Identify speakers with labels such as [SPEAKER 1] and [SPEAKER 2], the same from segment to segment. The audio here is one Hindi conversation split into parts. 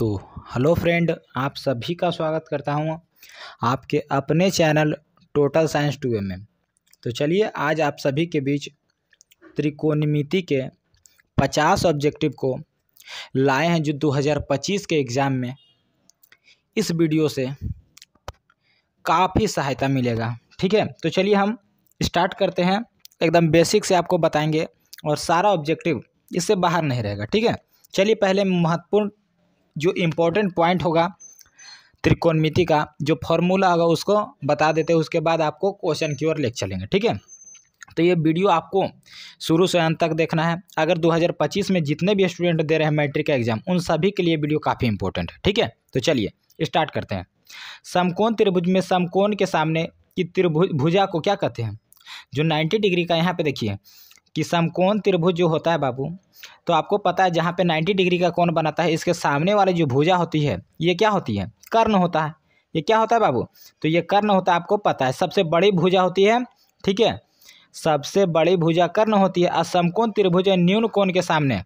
[SPEAKER 1] तो हेलो फ्रेंड आप सभी का स्वागत करता हूँ आपके अपने चैनल टोटल साइंस टू में तो चलिए आज आप सभी के बीच त्रिकोणमिति के 50 ऑब्जेक्टिव को लाए हैं जो 2025 के एग्ज़ाम में इस वीडियो से काफ़ी सहायता मिलेगा ठीक है तो चलिए हम स्टार्ट करते हैं एकदम बेसिक से आपको बताएंगे और सारा ऑब्जेक्टिव इससे बाहर नहीं रहेगा ठीक है चलिए पहले महत्वपूर्ण जो इम्पोर्टेंट पॉइंट होगा त्रिकोणमिति का जो फॉर्मूला होगा उसको बता देते हैं उसके बाद आपको क्वेश्चन की ओर ले चलेंगे ठीक है तो ये वीडियो आपको शुरू से अंत तक देखना है अगर 2025 में जितने भी स्टूडेंट दे रहे हैं मैट्रिक का एग्जाम उन सभी के लिए वीडियो काफ़ी इंपॉर्टेंट है ठीक है तो चलिए स्टार्ट करते हैं समकोण त्रिभुज में समकोण के सामने की त्रिभुजा को क्या कहते हैं जो नाइन्टी डिग्री का यहाँ पर देखिए कि समकोण त्रिभुज जो होता है बाबू तो आपको पता है जहाँ पे 90 डिग्री का कोण बनाता है इसके सामने वाली जो भुजा होती है ये क्या होती है कर्ण होता है ये क्या होता है बाबू तो ये कर्ण होता है आपको पता है सबसे बड़ी भुजा होती है ठीक है सबसे बड़ी भुजा कर्ण होती है असमकोण त्रिभुज न्यून कोण के सामने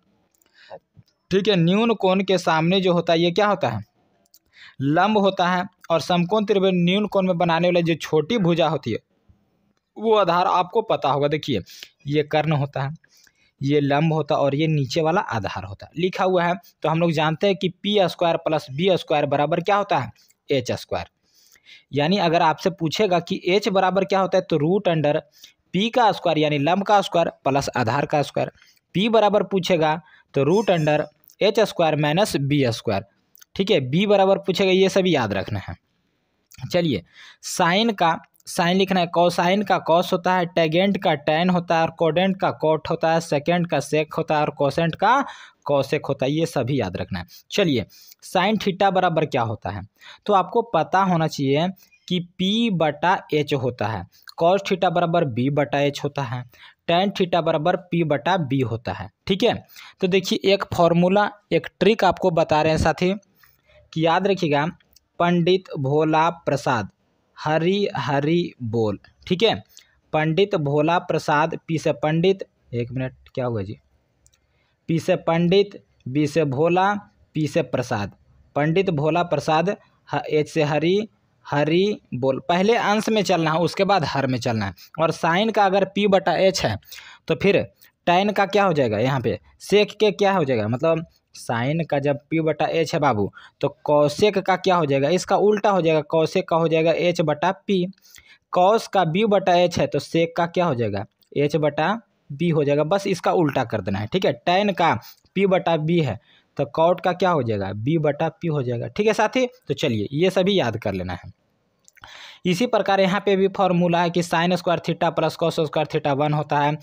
[SPEAKER 1] ठीक है न्यून कोण के सामने जो होता है ये क्या होता है लंब होता है और समकोण त्रिभुज न्यून कोण में बनाने वाली जो छोटी भुजा होती है वो आधार आपको पता होगा देखिए ये कर्ण होता है ये लम्ब होता और ये नीचे वाला आधार होता लिखा हुआ है तो हम लोग जानते हैं कि P square plus B square बराबर क्या होता है एच स्क्वायर यानी अगर आपसे पूछेगा कि एच बराबर क्या होता है तो रूट अंडर पी का स्क्वायर यानी लम्ब का स्क्वायर प्लस आधार का स्क्वायर पी बराबर पूछेगा तो root under H square minus B square ठीक है बी बराबर पूछेगा ये सभी याद रखना है चलिए साइन का साइन लिखना है कौसाइन का कौस होता है टेगेंट का टेन होता है और कोडेंट का कोट होता है सेकेंड का सेक होता है और कोसेंट का कौशेक होता है ये सभी याद रखना है चलिए साइन थीटा बराबर क्या होता है तो आपको पता होना चाहिए कि पी बटा एच होता है कॉस थीटा बराबर बी बटा एच होता है टेन थीटा बराबर पी बटा बी होता है ठीक है तो देखिए एक फॉर्मूला एक ट्रिक आपको बता रहे हैं साथी कि याद रखिएगा पंडित भोला प्रसाद हरी हरी बोल ठीक है पंडित भोला प्रसाद पी से पंडित एक मिनट क्या हुआ जी पी से पंडित बी से भोला पी से प्रसाद पंडित भोला प्रसाद एच से हरी हरी बोल पहले अंश में चलना है उसके बाद हर में चलना है और साइन का अगर पी बटा एच है तो फिर टैन का क्या हो जाएगा यहाँ पे सेक के क्या हो जाएगा मतलब साइन का जब पी बटा एच है बाबू तो कौशेक का क्या हो जाएगा इसका उल्टा हो जाएगा कौशिक का हो जाएगा एच बटा पी कौश का बी बटा एच है तो सेक का क्या हो जाएगा एच बटा बी हो जाएगा बस इसका उल्टा कर देना है ठीक है टेन का पी बटा बी है तो कॉट का क्या हो जाएगा बी बटा पी हो जाएगा ठीक है साथी तो चलिए ये सभी याद कर लेना है इसी प्रकार यहाँ पे भी फॉर्मूला है कि sine square theta plus cos square theta one होता है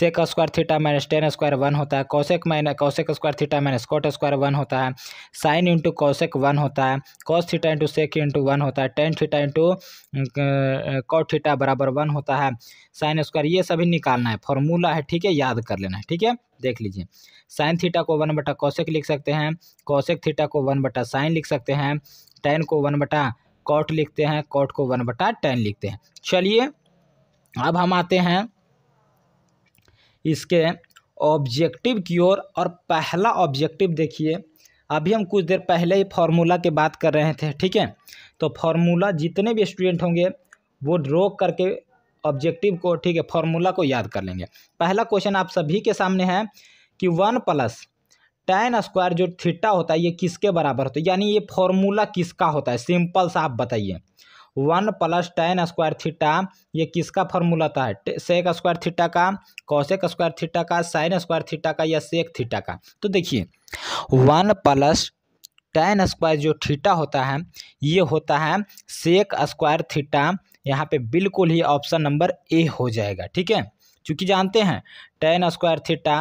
[SPEAKER 1] sec square theta minus tan square one होता है cosec minus cosec square theta minus cot square one होता है साइन इंटू कौशेक वन होता है cos theta into sec into one होता है tan theta into cot theta बराबर वन होता है साइन स्क्वायर ये सभी निकालना है फॉर्मूला है ठीक है याद कर लेना है ठीक है देख लीजिए साइन थीटा को वन बटा कौशेक लिख सकते हैं कौशेक थीटा को वन बटा साइन लिख सकते हैं टेन को वन बटा कॉट लिखते हैं कॉट को वन बटा टेन लिखते हैं चलिए अब हम आते हैं इसके ऑब्जेक्टिव की ओर और, और पहला ऑब्जेक्टिव देखिए अभी हम कुछ देर पहले ही फार्मूला की बात कर रहे थे ठीक है तो फार्मूला जितने भी स्टूडेंट होंगे वो ड्रॉ करके ऑब्जेक्टिव को ठीक है फार्मूला को याद कर लेंगे पहला क्वेश्चन आप सभी के सामने है कि वन प्लस टैन स्क्वायर जो थीटा होता है ये किसके बराबर होता है यानी ये फॉर्मूला किसका होता है सिंपल सा आप बताइए one plus tan square theta ये किसका फॉर्मूला था सेक स्क्वायर थीटा का कौशेक स्क्वायर थीटा का साइन स्क्वायर थीटा का या सेक थीटा का तो देखिए वन प्लस टेन स्क्वायर जो थीटा होता है ये होता है सेक स्क्वायर थीटा यहाँ पे बिल्कुल ही ऑप्शन नंबर ए हो जाएगा ठीक है चूँकि जानते हैं टेन स्क्वायर थीटा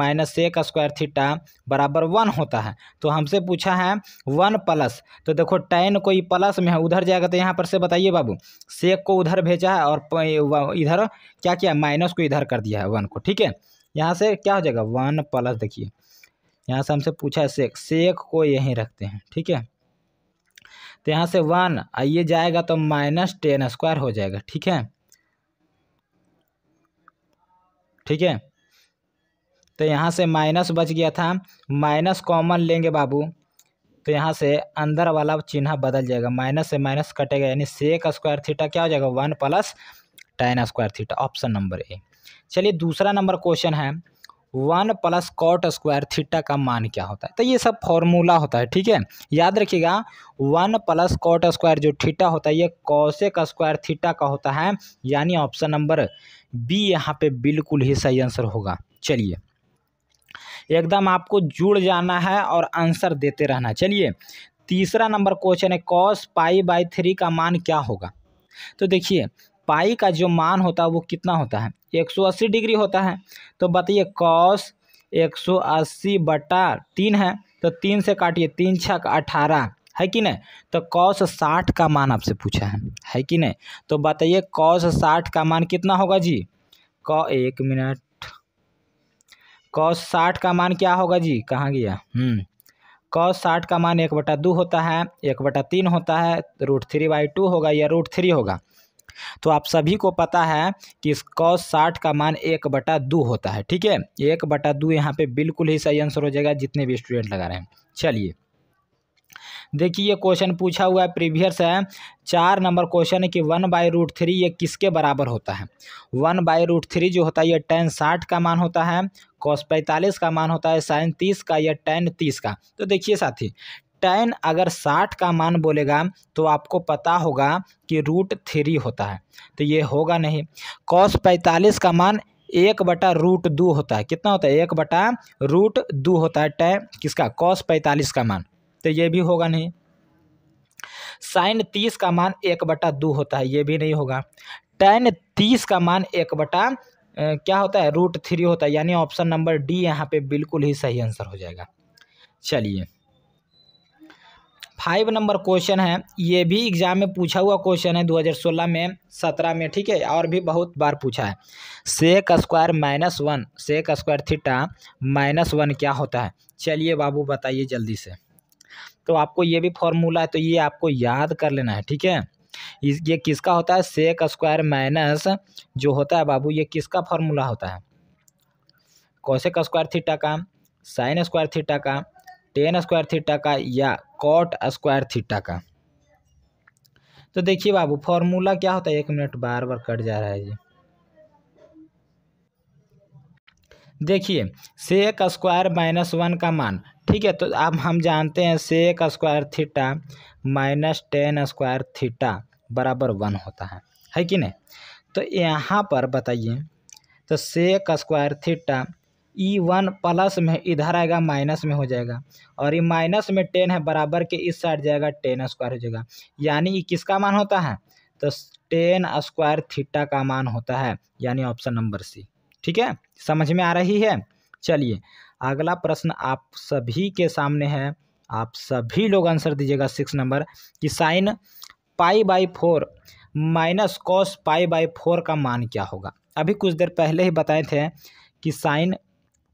[SPEAKER 1] माइनस एक स्क्वायर थीटा बराबर वन होता है तो हमसे पूछा है वन प्लस तो देखो टेन कोई प्लस में है उधर जाएगा तो यहाँ पर से बताइए बाबू सेक को उधर भेजा है और इधर क्या किया माइनस को इधर कर दिया है वन को ठीक है यहाँ से क्या हो जाएगा वन प्लस देखिए यहाँ से हमसे पूछा है सेक सेक को यहीं रखते हैं ठीक है तो यहाँ से वन आइए जाएगा तो माइनस टेन स्क्वायर हो जाएगा ठीक है ठीक है तो यहाँ से माइनस बच गया था माइनस कॉमन लेंगे बाबू तो यहाँ से अंदर वाला चिन्ह बदल जाएगा माइनस से माइनस कटेगा यानी सेक स्क्वायर थीटा क्या हो जाएगा one plus tan square theta option number A चलिए दूसरा नंबर क्वेश्चन है one plus cot square theta का मान क्या होता है तो ये सब फॉर्मूला होता है ठीक है याद रखिएगा वन प्लस कॉट स्क्वायर जो थीटा होता है ये कौशिक स्क्वायर थीटा का होता है यानी ऑप्शन नंबर बी यहाँ पे बिल्कुल ही सही आंसर होगा चलिए एकदम आपको जुड़ जाना है और आंसर देते रहना चलिए तीसरा नंबर क्वेश्चन है कॉस पाई बाई थ्री का मान क्या होगा तो देखिए पाई का जो मान होता है वो कितना होता है 180 डिग्री होता है तो बताइए कॉस 180 बटा तीन है तो तीन से काटिए तीन छक अठारह है कि नहीं तो कौश साठ का मान आपसे पूछा है है कि नहीं तो बताइए कौश साठ का मान कितना होगा जी कौ एक मिनट कौश साठ का मान क्या होगा जी कहाँ गया कौश हम्म। साठ का मान एक बटा दो होता है एक बटा तीन होता है रूट थ्री बाई टू होगा या रूट थ्री होगा तो आप सभी को पता है कि इस कॉस साठ का मान एक बटा दो होता है ठीक है एक बटा दो यहाँ पे बिल्कुल ही सही आंसर हो जाएगा जितने भी स्टूडेंट लगा रहे हैं चलिए देखिए ये क्वेश्चन पूछा हुआ है प्रीवियस है चार नंबर क्वेश्चन है कि वन बाई रूट थ्री ये किसके बराबर होता है वन बाई रूट थ्री जो होता है ये टेन साठ का मान होता है कॉस पैंतालीस का मान होता है साइन तीस का या टेन तीस का तो देखिए साथी टेन अगर साठ का मान बोलेगा तो आपको पता होगा कि रूट थ्री होता है तो ये होगा नहीं कॉस पैंतालीस का मान एक बटा रूट दो होता है कितना होता है एक बटा रूट दो होता है टेन किसका कॉस पैंतालीस का मान तो ये भी होगा नहीं साइन तीस का मान एक बटा दो होता है ये भी नहीं होगा टेन तीस का मान एक बटा क्या होता है रूट थ्री होता है यानी ऑप्शन नंबर डी यहाँ पे बिल्कुल ही सही आंसर हो जाएगा चलिए फाइव नंबर क्वेश्चन है ये भी एग्जाम में पूछा हुआ क्वेश्चन है 2016 में 17 में ठीक है और भी बहुत बार पूछा है sec square minus one sec square theta minus one क्या होता है चलिए बाबू बताइए जल्दी से तो आपको ये भी फॉर्मूला है तो ये आपको याद कर लेना है ठीक है ये किसका होता है सेक स्क्वायर माइनस जो होता है बाबू ये किसका फॉर्मूला होता है कौशिक स्क्वायर थीटा का साइन स्क्वायर थीटा का टेन स्क्वायर थीटा का या कॉट स्क्वायर थीटा का तो देखिए बाबू फॉर्मूला क्या होता है एक मिनट बार बार कट जा रहा है जी देखिए सेक स्क्वायर माइनस वन का मान ठीक है तो अब हम जानते हैं sec square theta minus tan square theta बराबर वन होता है है कि नहीं तो यहाँ पर बताइए तो सेक स्क्वायर थीटा ई वन प्लस में इधर आएगा माइनस में हो जाएगा और ये माइनस में टेन है बराबर के इस साइड जाएगा टेन स्क्वायर हो जाएगा यानी ये किसका मान होता है तो टेन स्क्वायर थीटा का मान होता है यानी ऑप्शन नंबर सी ठीक है समझ में आ रही है चलिए अगला प्रश्न आप सभी के सामने है आप सभी लोग आंसर दीजिएगा सिक्स नंबर कि sine pi by four minus cos pi by four का मान क्या होगा अभी कुछ देर पहले ही बताए थे कि साइन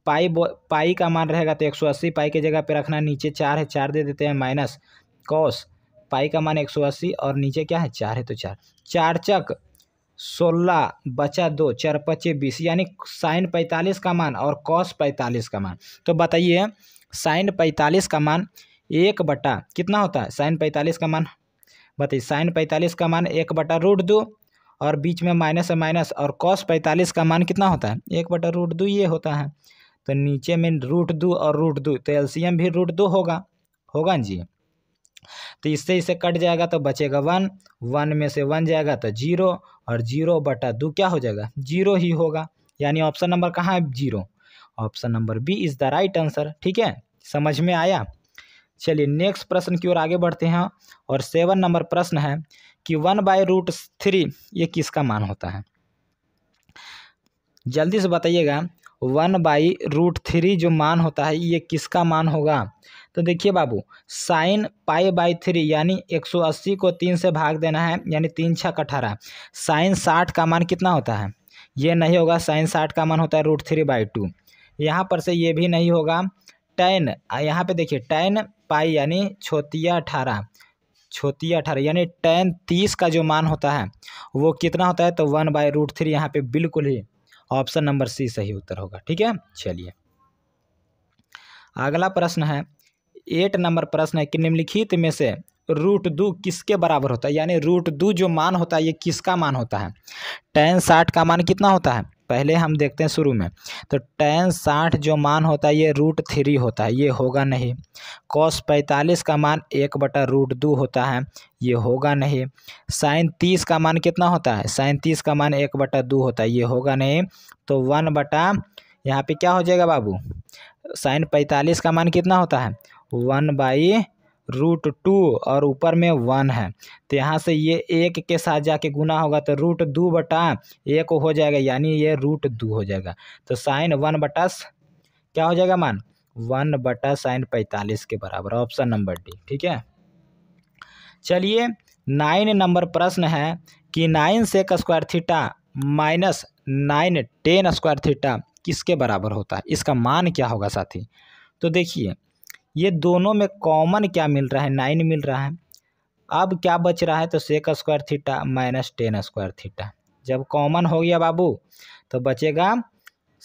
[SPEAKER 1] पाई पाई का मान रहेगा तो एक सौ अस्सी पाई की जगह पे रखना नीचे चार है चार दे देते हैं माइनस कॉस पाई का मान एक सौ अस्सी और नीचे क्या है चार है तो चार चार चक सोलह बचा दो चार पचे बीस यानी साइन पैंतालीस का मान और कॉस पैंतालीस का मान तो बताइए साइन पैंतालीस का मान एक बटा कितना होता है साइन पैंतालीस का मान बताइए साइन पैंतालीस का मान एक बटा रूट दो और बीच में माइनस है माइनस और कॉस पैंतालीस का मान कितना होता है एक बटा रूट दो ये होता है तो नीचे में रूट दो और रूट दो तो एल्सीयम भी रूट दो होगा होगा जी तो इससे इसे कट जाएगा तो बचेगा वन वन में से वन जाएगा तो जीरो और जीरो बटा दो क्या हो जाएगा जीरो ही होगा यानी ऑप्शन नंबर कहाँ है zero option number B is the right answer ठीक है समझ में आया चलिए नेक्स्ट प्रश्न की ओर आगे बढ़ते हैं और सेवन नंबर प्रश्न है कि वन बाय रूट थ्री ये किसका मान होता है जल्दी से बताइएगा वन बाई रूट थ्री जो मान होता है ये किसका मान होगा तो देखिए बाबू साइन पाई बाई थ्री यानी 180 को तीन से भाग देना है यानी तीन छः अठारह साइन साठ का मान कितना होता है ये नहीं होगा साइन साठ का मान होता है रूट थ्री बाई टू यहाँ पर से ये भी नहीं होगा टेन यहाँ पे देखिए टेन पाई यानी छोतिया अठारह छोतिया अठारह यानी टेन तीस का जो मान होता है वो कितना होता है तो वन बाय रूट थ्री यहाँ पे बिल्कुल ही ऑप्शन नंबर सी सही उत्तर होगा ठीक है चलिए अगला प्रश्न है एट नंबर प्रश्न है कि निम्नलिखित में से रूट दो किसके बराबर होता है यानी रूट दो जो मान होता है ये किसका मान होता है टेन साठ का मान कितना होता है पहले हम देखते हैं शुरू में तो टेन साठ जो मान होता है ये रूट थ्री होता है ये होगा नहीं कॉस पैंतालीस का मान एक बटा रूट दो होता है ये होगा नहीं साइन तीस का मान कितना होता है साइन तीस का मान एक बटा दो होता है ये होगा नहीं तो वन बटा यहाँ पे क्या हो जाएगा बाबू साइन पैंतालीस का मान कितना होता है वन बाई रूट टू और ऊपर में वन है तो यहाँ से ये एक के साथ जाके गुना होगा तो रूट दो बटा एक हो जाएगा यानी ये रूट दो हो जाएगा तो साइन वन बटा क्या हो जाएगा मान वन बटा साइन पैंतालीस के बराबर ऑप्शन नंबर डी ठीक है चलिए नाइन नंबर प्रश्न है कि nine sec square theta minus nine tan square theta किसके बराबर होता है इसका मान क्या होगा साथी तो देखिए ये दोनों में कॉमन क्या मिल रहा है नाइन मिल रहा है अब क्या बच रहा है तो sec square theta minus tan square theta जब कॉमन हो गया बाबू तो बचेगा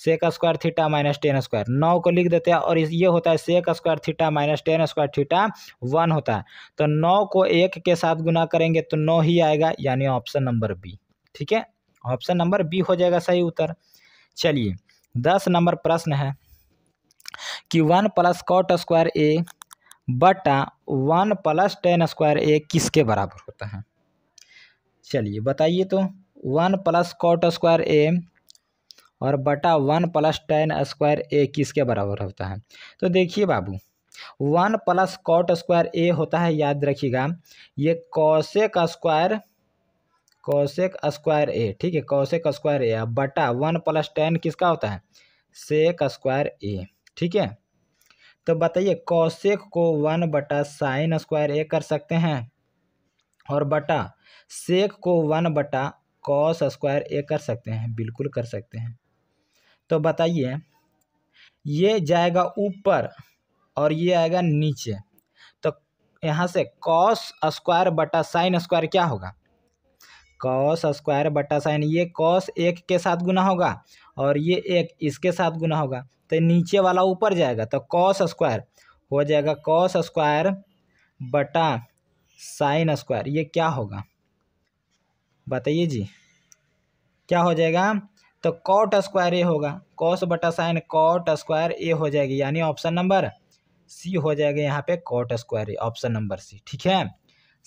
[SPEAKER 1] sec square theta minus tan square नौ को लिख देते हैं और ये होता है sec square theta minus tan square theta one होता है तो नौ को एक के साथ गुना करेंगे तो नौ ही आएगा यानी ऑप्शन नंबर बी ठीक है ऑप्शन नंबर बी हो जाएगा सही उत्तर चलिए दस नंबर प्रश्न है कि one plus cot square A बटा one plus tan square A किसके बराबर होता है चलिए बताइए तो one plus cot square A और बटा one plus tan square A किसके बराबर होता है तो देखिए बाबू one plus cot square A होता है याद रखिएगा ये cosec square cosec square A ठीक है कौशिक स्क्वायर ए बटा वन प्लस टेन किसका होता है सेक स्क्वायर ए ठीक है तो बताइए कौशिक को वन बटा साइन स्क्वायर ए कर सकते हैं और बटा सेक को वन बटा कॉस स्क्वायर ए कर सकते हैं बिल्कुल कर सकते हैं तो बताइए ये जाएगा ऊपर और ये आएगा नीचे तो यहाँ से कॉस स्क्वायर बटा साइन स्क्वायर क्या होगा कॉस स्क्वायर बटा साइन ये कॉस एक के साथ गुना होगा और ये एक इसके साथ गुना होगा तो नीचे वाला ऊपर जाएगा तो कॉस स्क्वायर हो जाएगा कॉस स्क्वायर बटा साइन स्क्वायर ये क्या होगा बताइए जी क्या हो जाएगा तो कॉट स्क्वायर ए होगा कॉस बटा साइन कॉट स्क्वायर ए हो जाएगी यानी ऑप्शन नंबर सी हो जाएगा यहाँ पे cot square option number C ठीक है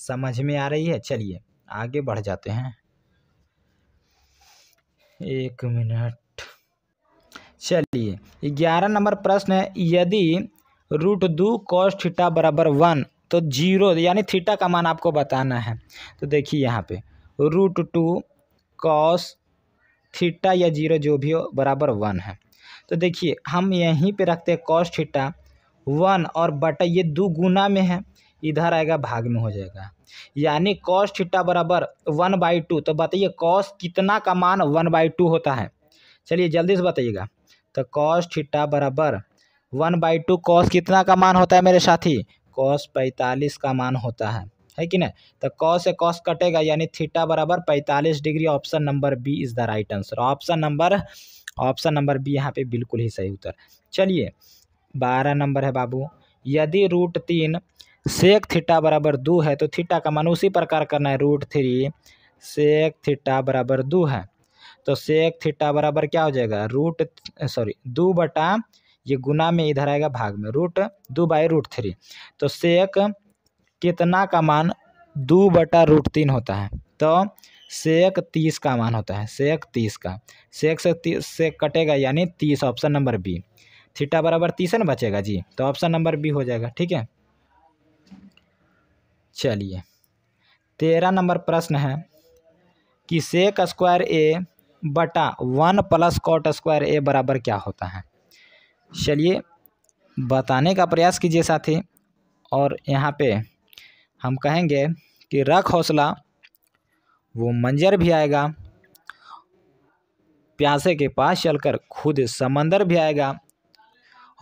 [SPEAKER 1] समझ में आ रही है चलिए आगे बढ़ जाते हैं एक मिनट चलिए ग्यारह नंबर प्रश्न है यदि रूट दो कॉस थीटा बराबर वन तो जीरो यानी थीटा का मान आपको बताना है तो देखिए यहाँ पे रूट टू कॉस थीटा या जीरो जो भी हो बराबर वन है तो देखिए हम यहीं पे रखते हैं कॉस थीटा वन और बटा ये दो गुना में है इधर आएगा भाग में हो जाएगा यानी कॉस थीटा बराबर वन बाई टू तो बताइए कॉस कितना का मान वन बाई टू होता है चलिए जल्दी से बताइएगा तो कॉस थीटा बराबर वन बाई टू कॉस कितना का मान होता है मेरे साथी कॉस पैंतालीस का मान होता है है कि नहीं तो कॉस से कॉस कटेगा यानी थीटा बराबर पैंतालीस degree option number B is the right answer option number option number B यहाँ पे बिल्कुल ही सही उत्तर चलिए बारह नंबर है बाबू यदि रूट तीन सेक थीटा बराबर दो है तो थीटा का मान उसी प्रकार करना है रूट थ्री सेक थीटा बराबर दो है तो सेक थीटा बराबर क्या हो जाएगा रूट सॉरी दो बटा ये गुना में इधर आएगा भाग में रूट दो बाई रूट थ्री तो सेक कितना का मान दो बटा रूट तीन होता है तो सेक तीस का मान होता है सेक तीस का सेक से तीस से कटेगा यानी तीस ऑप्शन नंबर बी थीटा बराबर तीस ना बचेगा जी तो ऑप्शन नंबर बी हो जाएगा ठीक है चलिए तेरह नंबर प्रश्न है कि सेक स्क्वायर ए बटा one plus cot square A बराबर क्या होता है चलिए बताने का प्रयास कीजिए साथी और यहाँ पे हम कहेंगे कि रख हौसला वो मंजर भी आएगा प्यासे के पास चलकर खुद समंदर भी आएगा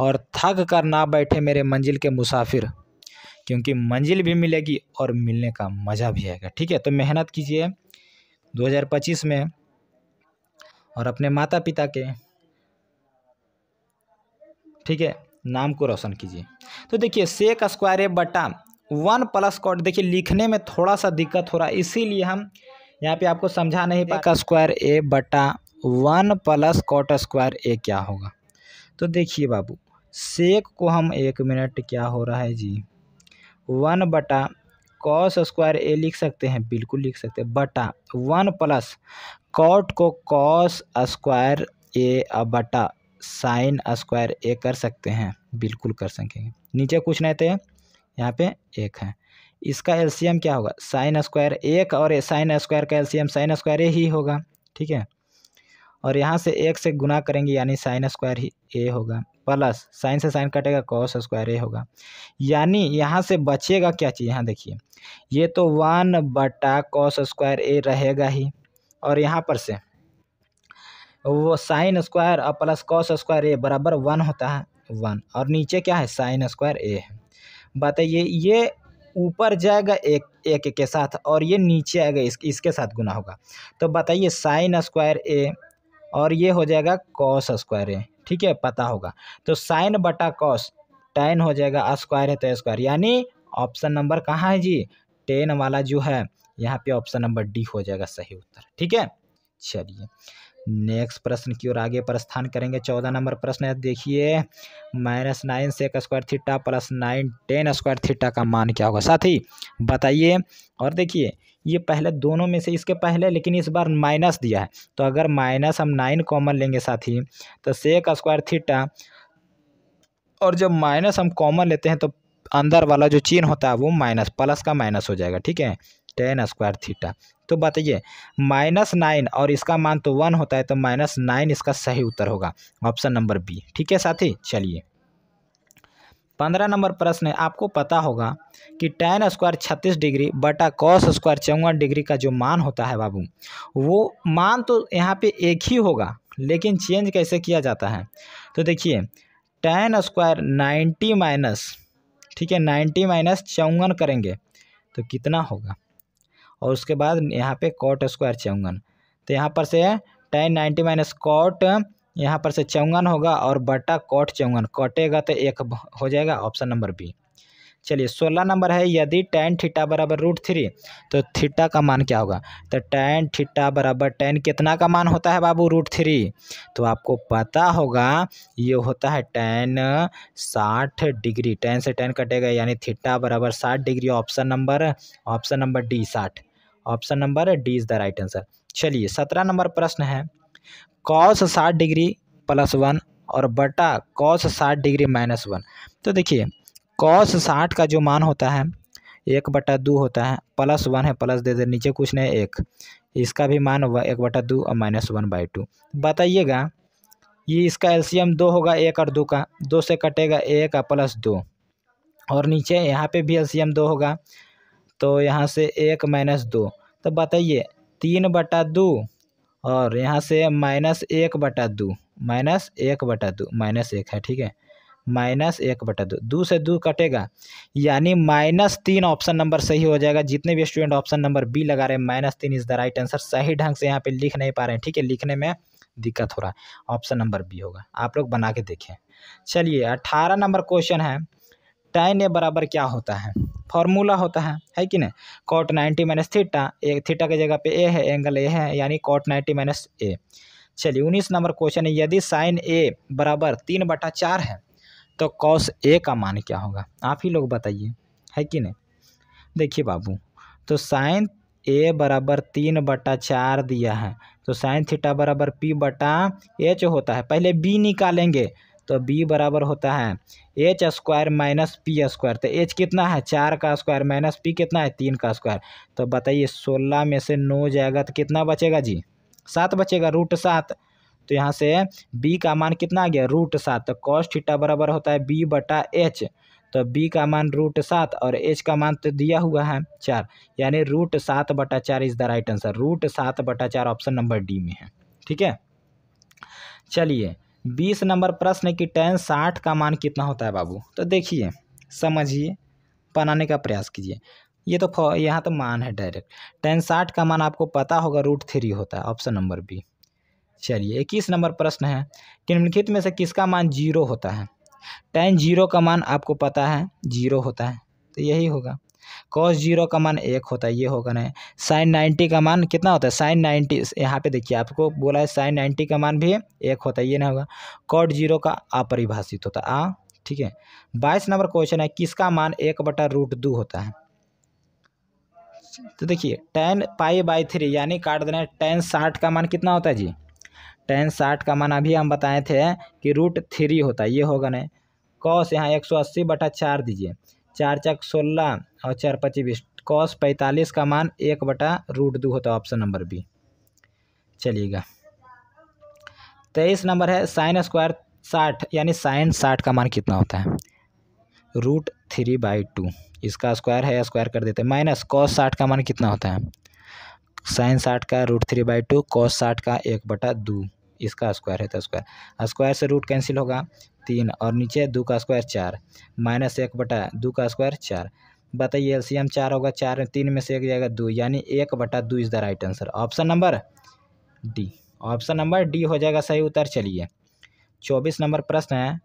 [SPEAKER 1] और थक कर ना बैठे मेरे मंजिल के मुसाफिर क्योंकि मंजिल भी मिलेगी और मिलने का मज़ा भी आएगा ठीक है तो मेहनत कीजिए 2025 में और अपने माता पिता के ठीक है नाम को रोशन कीजिए तो देखिए सेक स्क्वायर ए बटा वन प्लस कॉट देखिए लिखने में थोड़ा सा दिक्कत हो रहा है इसीलिए हम यहाँ पे आपको समझा नहीं पाए स्क्वायर ए बटा one plus cot square A क्या होगा तो देखिए बाबू सेक को हम एक मिनट क्या हो रहा है जी वन बटा कॉस स्क्वायर ए लिख सकते हैं बिल्कुल लिख सकते हैं बटा वन प्लस कॉट को कॉस स्क्वायर ए बटा साइन स्क्वायर ए कर सकते हैं बिल्कुल कर सकेंगे नीचे कुछ नहीं थे यहाँ पे एक है इसका एलसीएम क्या होगा साइन स्क्वायर एक और साइन स्क्वायर का एलसीएम साइन स्क्वायर ए ही होगा ठीक है और यहाँ से एक से गुना करेंगे यानी साइन स्क्वायर ही ए होगा प्लस साइन से साइन कटेगा कॉस स्क्वायर ए होगा यानी यहाँ से बचेगा क्या चीज़ यहाँ देखिए ये तो वन बटा कॉस स्क्वायर ए रहेगा ही और यहाँ पर से वो साइन स्क्वायर और प्लस कॉस स्क्वायर ए बराबर वन होता है वन और नीचे क्या है साइन स्क्वायर ए है बताइए ये ऊपर जाएगा एक एक के साथ और ये नीचे आएगा इस, इसके साथ गुना होगा तो बताइए साइन स्क्वायर ए और ये हो जाएगा कॉस स्क्वायर ए ठीक है पता होगा तो साइन बटा कॉस टेन हो जाएगा स्क्वायर है तो स्क्वायर यानी ऑप्शन नंबर कहाँ है जी टेन वाला जो है यहाँ पे ऑप्शन नंबर डी हो जाएगा सही उत्तर ठीक है चलिए नेक्स्ट प्रश्न की ओर आगे प्रस्थान करेंगे चौदह नंबर प्रश्न है देखिए माइनस नाइन से एक square theta plus nine tan square theta का मान क्या होगा साथ ही बताइए और देखिए ये पहले दोनों में से इसके पहले लेकिन इस बार माइनस दिया है तो अगर माइनस हम नाइन कॉमन लेंगे साथ तो सेक स्क्वायर थीटा और जब माइनस हम कॉमन लेते हैं तो अंदर वाला जो चीन होता है वो माइनस प्लस का माइनस हो जाएगा ठीक है टेन स्क्वायर थीटा तो बताइए माइनस नाइन और इसका मान तो वन होता है तो माइनस नाइन इसका सही उत्तर होगा ऑप्शन नंबर बी ठीक है साथी चलिए पंद्रह नंबर प्रश्न है आपको पता होगा कि टेन स्क्वायर छत्तीस डिग्री बटा कॉस स्क्वायर चौवन डिग्री का जो मान होता है बाबू वो मान तो यहाँ पे एक ही होगा लेकिन चेंज कैसे किया जाता है तो देखिए टेन स्क्वायर नाइन्टी माइनस ठीक है नाइन्टी माइनस चौवन करेंगे तो कितना होगा और उसके बाद यहाँ पे कॉट स्क्वायर चौवन तो यहाँ पर से टेन नाइन्टी माइनस कॉट यहाँ पर से चौंगन होगा और बटा कोट चौंगन कटेगा तो एक हो जाएगा ऑप्शन नंबर बी चलिए सोलह नंबर है यदि टेन थीटा बराबर रूट थ्री तो थीटा का मान क्या होगा तो टेन थीटा बराबर टेन कितना का मान होता है बाबू रूट थ्री तो आपको पता होगा ये होता है टेन साठ डिग्री टेन से टेन कटेगा यानी थीटा बराबर साठ degree option number option number D साठ option number D is the right answer चलिए सत्रह नंबर प्रश्न है कॉस साठ डिग्री प्लस वन और बटा कॉस साठ डिग्री माइनस वन तो देखिए कॉस साठ का जो मान होता है एक बटा दो होता है प्लस वन है प्लस दे दे नीचे कुछ नहीं एक इसका भी मान हुआ एक बटा दो और माइनस वन बाई टू बताइएगा ये इसका एलसीएम दो होगा एक और दो का दो से कटेगा एक और प्लस दो और नीचे यहाँ पे भी एलसीएम दो होगा तो यहाँ से एक माइनस दो तो बताइए तीन बटा दो और यहाँ से माइनस एक बटा दो माइनस एक बटा दो माइनस एक है ठीक है माइनस एक बटा दो दो से दो कटेगा यानी माइनस तीन ऑप्शन नंबर सही हो जाएगा जितने भी स्टूडेंट ऑप्शन नंबर बी लगा रहे हैं माइनस तीन इज़ द राइट आंसर सही ढंग से यहाँ पे लिख नहीं पा रहे हैं ठीक है लिखने में दिक्कत हो रहा है ऑप्शन नंबर बी होगा आप लोग बना के देखें चलिए अट्ठारह नंबर क्वेश्चन है टेन ए बराबर क्या होता है फॉर्मूला होता है है कि नहीं cot ninety minus theta A theta की जगह पे ए है एंगल ए है यानी कॉट नाइन्टी माइनस ए चलिए उन्नीस नंबर क्वेश्चन है यदि साइन ए बराबर तीन बटा चार है तो कॉस ए का मान क्या होगा आप ही लोग बताइए है कि नहीं देखिए बाबू तो साइन ए बराबर तीन बटा चार दिया है तो साइन थीटा बराबर पी बटा एच होता है पहले बी निकालेंगे तो बी बराबर होता है H square minus P square तो एच कितना है चार का स्क्वायर माइनस पी कितना है तीन का स्क्वायर तो बताइए सोलह में से नौ जाएगा तो कितना बचेगा जी सात बचेगा रूट सात तो यहाँ से बी का मान कितना आ गया रूट सात तो कॉस थीटा बराबर होता है बी बटा एच तो बी का मान रूट सात और एच का मान तो दिया हुआ है चार यानी रूट सात बटा चार is the right answer root सात बटा चार ऑप्शन नंबर डी में है ठीक है चलिए बीस नंबर प्रश्न की कि टेन साठ का मान कितना होता है बाबू तो देखिए समझिए बनाने का प्रयास कीजिए ये तो यहाँ तो मान है डायरेक्ट टेन साठ का मान आपको पता होगा रूट थ्री होता है ऑप्शन नंबर बी चलिए इक्कीस नंबर प्रश्न है कि निम्नलिखित में से किसका मान जीरो होता है टेन जीरो का मान आपको पता है जीरो होता है तो यही होगा कॉस जीरो का मान एक होता है ये होगा ना साइन नाइन्टी का मान कितना होता है साइन नाइन्टी यहाँ पे देखिए आपको बोला है साइन नाइन्टी का मान भी एक होता है ये ना होगा कॉट जीरो का अपरिभाषित होता है आ ठीक है बाईस नंबर क्वेश्चन है किसका मान एक बटा रूट दो होता है तो देखिए टेन पाई बाई थ्री यानी काट देना टेन साठ का मान कितना होता है जी टेन साठ का मान अभी हम बताए थे कि रूट थ्री होता है ये होगा ना कॉस यहाँ एक सौ अस्सी बटा चार दीजिए चार चक सोलह और चार पच्ची बीस कॉस पैंतालीस का मान एक बटा रूट दो होता है ऑप्शन नंबर बी चलिएगा तेईस नंबर है साइन स्क्वायर साठ यानी साइन साठ का मान कितना होता है रूट थ्री बाई टू इसका स्क्वायर है स्क्वायर कर देते हैं माइनस कॉस साठ का मान कितना होता है साइन साठ का root three by two cos साठ का एक बटा दो इसका स्क्वायर है तो स्क्वायर स्क्वायर से रूट कैंसिल होगा तीन और नीचे दो का स्क्वायर चार माइनस एक बटा दो का स्क्वायर चार बताइए एम चार होगा चार तीन में से एक जाएगा दो यानी एक बटा दो is the right answer option number D option number D हो जाएगा सही उत्तर चलिए चौबीस नंबर प्रश्न है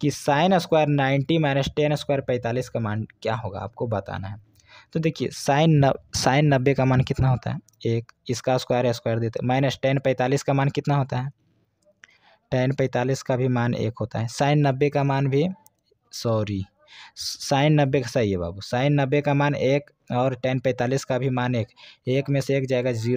[SPEAKER 1] कि sine square ninety minus tan square पैंतालीस का मान क्या होगा आपको बताना है तो देखिए साइन न साइन नब्बे का मान कितना होता है एक इसका स्क्वायर स्क्वायर देते माइनस टेन पैंतालीस का मान कितना होता है टेन पैंतालीस का भी मान एक होता है साइन नब्बे का मान भी सॉरी साइन नब्बे का सही है बाबू साइन नब्बे का मान एक और टेन पैंतालीस का भी मान एक एक में से एक जाएगा ज़ीरो